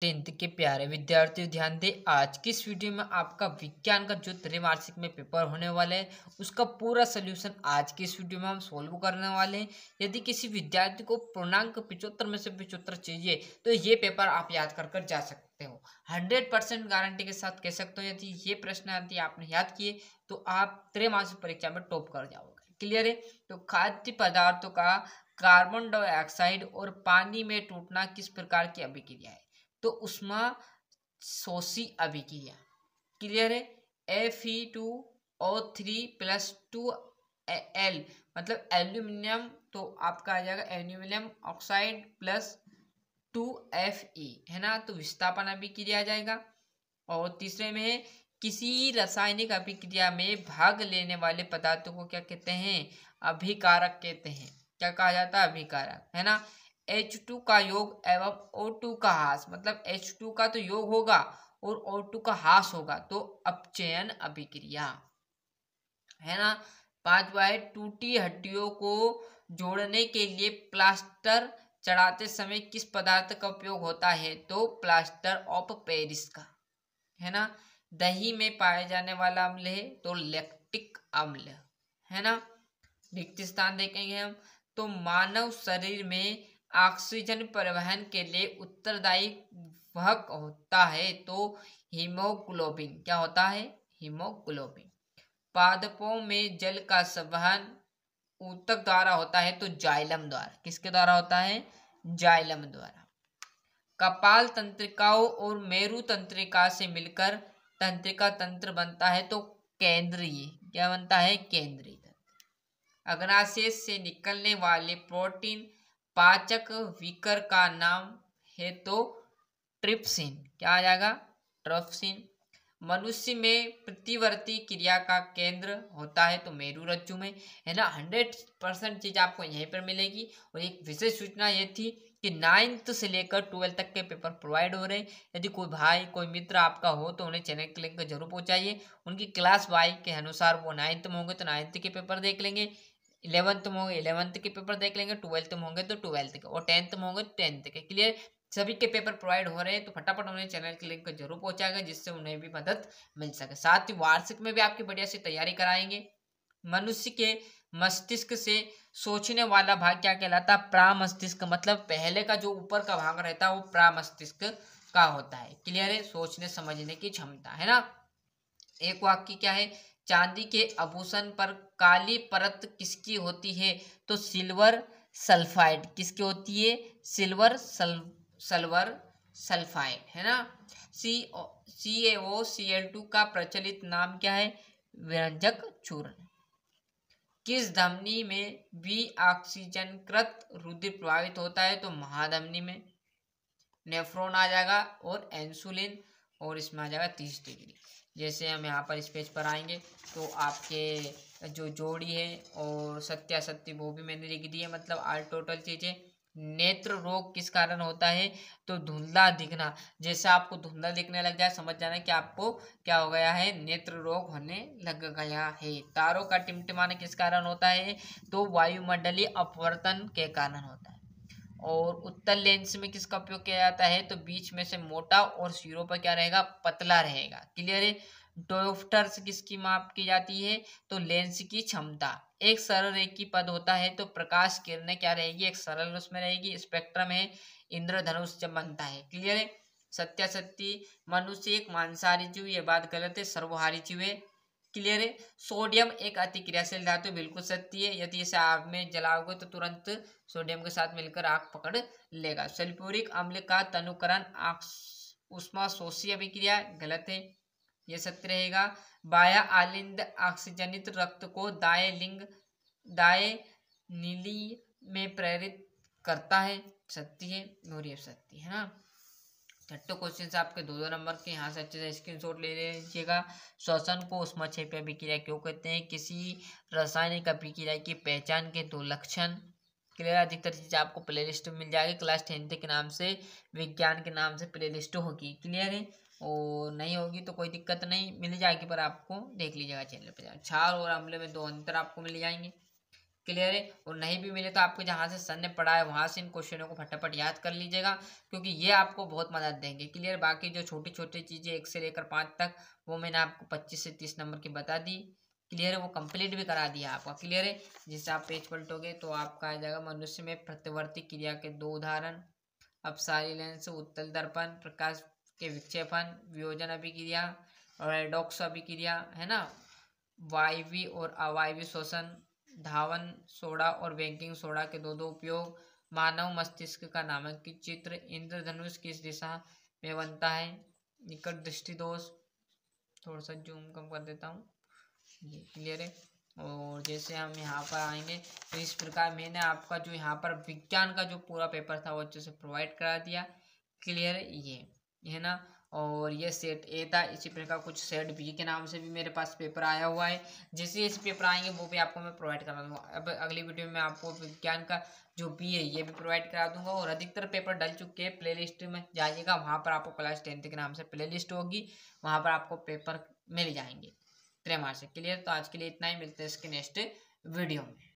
tenth के प्यारे विद्यार्थियों ध्यान दें आज की इस वीडियो में आपका विज्ञान का जो त्रिमासिक में पेपर होने वाला है उसका पूरा सोल्यूशन आज की इस वीडियो में हम सोल्व करने वाले हैं यदि किसी विद्यार्थी को पूर्णांक पिछोत्तर में से पिछोत्तर चाहिए तो ये पेपर आप याद कर कर जा सकते हो हंड्रेड परसेंट गारंटी के साथ कह सकते हो यदि ये प्रश्न यदि आपने याद किए तो आप त्रिमासिक परीक्षा में टॉप कर जाओगे क्लियर है तो खाद्य पदार्थों का कार्बन डाइऑक्साइड और पानी में टूटना किस प्रकार की अभिक्रिया है तो उष्मा शोषी अभिक्रिया क्लियर है F E two O three plus two L मतलब एल्यूमिनियम तो आपका आ जाएगा aluminium oxide plus two F E है ना तो विस्थापन अभिक्रिया आ जाएगा और तीसरे में है किसी रासायनिक अभिक्रिया में भाग लेने वाले पदार्थों को क्या कहते हैं अभिकारक कहते हैं क्या कहा जाता है अभिकारक है ना एच टू का योग एवं ओ टू का हास मतलब एच टू का तो योग होगा और ओ टू का हास होगा तो अपचयन अभिक्रिया है ना पांचवा है टूटी हड्डियों को जोड़ने के लिए प्लास्टर चढ़ाते समय किस पदार्थ का उपयोग होता है तो प्लास्टर ऑफ पेरिस का है ना दही में पाया जाने वाला अम्ल है तो लैक्टिक अम्ल है ना रिक्त स्थान देखेंगे हम तो मानव शरीर में ऑक्सीजन परिवहन के लिए उत्तरदायी वहक होता है तो हीमोग्लोबिन क्या होता है हीमोग्लोबिन पादपों में जल का संवहन ऊतक द्वारा होता है तो जाइलम द्वारा किसके द्वारा होता है जाइलम द्वारा कपाल तंत्रिकाओं और मेरु तंत्रिका से मिलकर तंत्रिका तंत्र बनता है तो केंद्रीय क्या बनता है केंद्रीय तंत्र अग्नाशय से निकलने वाले प्रोटीन पाचक विकर का नाम है तो ट्रिप्सिन क्या आ जाएगा ट्रिप्सिन मनुष्य में प्रतिवर्ती क्रिया का केंद्र होता है तो मेरू रज्जु में है ना हंड्रेड परसेंट चीज़ आपको यहीं पर मिलेगी और एक विशेष सूचना ये थी कि नाइन्थ से लेकर ट्वेल्थ तक के पेपर प्रोवाइड हो रहे हैं यदि कोई भाई कोई मित्र आपका हो तो उन्हें चैनल के लिंक जरूर पहुंचाइए उनकी क्लास वाई के अनुसार वो नाइन्थ में होंगे तो नाइन्थ के पेपर देख लेंगे इलेवंथ में होंगे इलेवंथ के पेपर देख लेंगे ट्वेल्थ में होंगे तो ट्वेल्थ के और टेंथ में होंगे टेंथ के क्लियर सभी के पेपर प्रोवाइड हो रहे हैं तो फटाफट उन्हें चैनल के लिंक जरूर पहुंचाएगा जिससे उन्हें भी मदद मिल सके साथ ही वार्षिक में भी आपकी बढ़िया से तैयारी कराएंगे मनुष्य के मस्तिष्क से सोचने वाला भाग क्या कहलाता है प्रा मस्तिष्क मतलब पहले का जो ऊपर का भाग रहता है वो प्रा मस्तिष्क का होता है क्लियर है सोचने समझने की क्षमता है ना एक वाक्य क्या है चांदी के आभूषण पर काली परत किसकी होती है तो सिल्वर सल्फाइड किसकी होती है सिल्वर सल सल्वर सल्फाइड है ना सी सी ए ओ सी एल टू का प्रचलित नाम क्या है व्यंजक चूर्ण किस धमनी में भी ऑक्सीजनकृत रुधिर प्रभावित होता है तो महाधमनी में नेफ्रोन आ जाएगा और इंसुलिन और इसमें आ जाएगा तीस डिग्री जैसे हम यहाँ पर इस पेज पर आएंगे तो आपके जो जोड़ी है और सत्या सत्य वो भी मैंने लिख दी है मतलब आल टोटल चीज़ें नेत्र रोग किस कारण होता है तो धुंधला दिखना जैसे आपको धुंधला दिखने लग जाए समझ जाना कि आपको क्या हो गया है नेत्र रोग होने लग गया है तारों का टिमटिमाना किस कारण होता है तो वायुमंडलीय अपवर्तन के कारण होता है और उत्तल लेंस में किसका उपयोग किया जाता है तो बीच में से मोटा और सिरों पर क्या रहेगा पतला रहेगा क्लियर है डोफ्टर्स किसकी माप की जाती है तो लेंस की क्षमता एक सरल रेखी पद होता है तो प्रकाश किरणें क्या रहेगी एक सरल उसमें रहेगी स्पेक्ट्रम है इंद्रधनुष जब बनता है क्लियर है सत्या सत्य मनुष्य एक मांसाहारी जीव ये बात गलत है सर्वहारी जीव है क्लियर है सोडियम एक अतिक्रियाशील धातु बिल्कुल सत्य है यदि इसे आग में जलाओगे तो तुरंत सोडियम के साथ मिलकर आग पकड़ लेगा सल्फ्यूरिक अम्ल का तनुकरण उष्मा शोषी अभिक्रिया गलत है ये सत्य रहेगा बाया आलिंद ऑक्सीजनित रक्त को दाए लिंग दाए नीली में प्रेरित करता है सत्य है गौरी सत्य है ना छठे क्वेश्चन आपके दो दो नंबर के यहाँ से अच्छे से स्क्रीनशॉट ले लीजिएगा श्वसन को उष्मा क्षेपी अभिक्रिया क्यों कहते हैं किसी रासायनिक अभिक्रिया की पहचान के दो लक्षण क्लियर अधिकतर चीज़ें आपको प्ले लिस्ट में मिल जाएगी क्लास टेंथ के नाम से विज्ञान के नाम से प्ले लिस्ट होगी क्लियर है और नहीं होगी तो कोई दिक्कत नहीं मिल जाएगी पर आपको देख लीजिएगा चैनल पर छार और अमले में दो अंतर आपको मिल जाएंगे क्लियर है और नहीं भी मिले तो आपको जहाँ से सर ने है वहाँ से इन क्वेश्चनों को फटाफट याद कर लीजिएगा क्योंकि ये आपको बहुत मदद देंगे क्लियर बाकी जो छोटी छोटी चीज़ें एक से लेकर पाँच तक वो मैंने आपको पच्चीस से तीस नंबर की बता दी क्लियर है वो कंप्लीट भी करा दिया आपका क्लियर है जिससे आप पेज पलटोगे तो आपका आ जाएगा मनुष्य में प्रतिवर्ती क्रिया के दो उदाहरण अपसारी लेंस उत्तल दर्पण प्रकाश के विक्षेपण वियोजन अभिक्रिया और एडोक्स अभिक्रिया है ना वायवी और अवायवी शोषण धावन सोडा और बेकिंग सोडा के दो दो उपयोग मानव मस्तिष्क का नामक चित्र इंद्रधनुष किस दिशा में बनता है निकट दृष्टि दोष थोड़ा सा जूम कम कर देता हूँ क्लियर है और जैसे हम यहाँ पर आएंगे तो इस प्रकार मैंने आपका जो यहाँ पर विज्ञान का जो पूरा पेपर था वो अच्छे से प्रोवाइड करा दिया क्लियर ये है ना और ये सेट ए था इसी प्रकार कुछ सेट बी के नाम से भी मेरे पास पेपर आया हुआ है जैसे इस पेपर आएंगे वो भी आपको मैं प्रोवाइड करा दूंगा अब अगली वीडियो में आपको विज्ञान का जो बी है ये भी प्रोवाइड करा दूंगा और अधिकतर पेपर डल चुके हैं प्लेलिस्ट में जाइएगा वहाँ पर आपको क्लास टेंथ के नाम से लिस्ट होगी वहाँ पर आपको पेपर मिल जाएंगे त्रैमासिक क्लियर तो आज के लिए इतना ही मिलते हैं इसके नेक्स्ट वीडियो में